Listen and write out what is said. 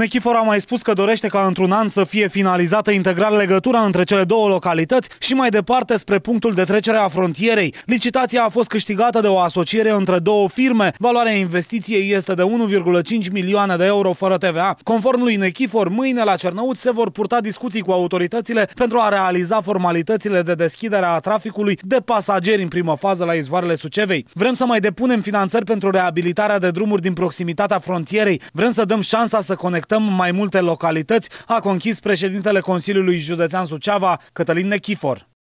Nechifor a mai spus că dorește ca într-un an să fie finalizată integral legătura între cele două localități și mai departe spre punctul de trecere a frontierei. Licitația a fost câștigată de o asociere între două firme. Valoarea investiției este de 1,5 milioane de euro fără TVA. Conform lui Nechifor, mâine la Cernăuți se vor purta discuții cu autoritățile pentru a realiza formalitățile de deschidere a traficului de pasageri în primă fază la izvoarele Sucevei. Vrem să mai depunem finanțări pentru reabilitarea de drumuri din proximitatea frontierei. Vrem să dăm șansa să conectăm corectăm mai multe localități, a conchis președintele Consiliului Județean Suceava, Cătălin Nechifor.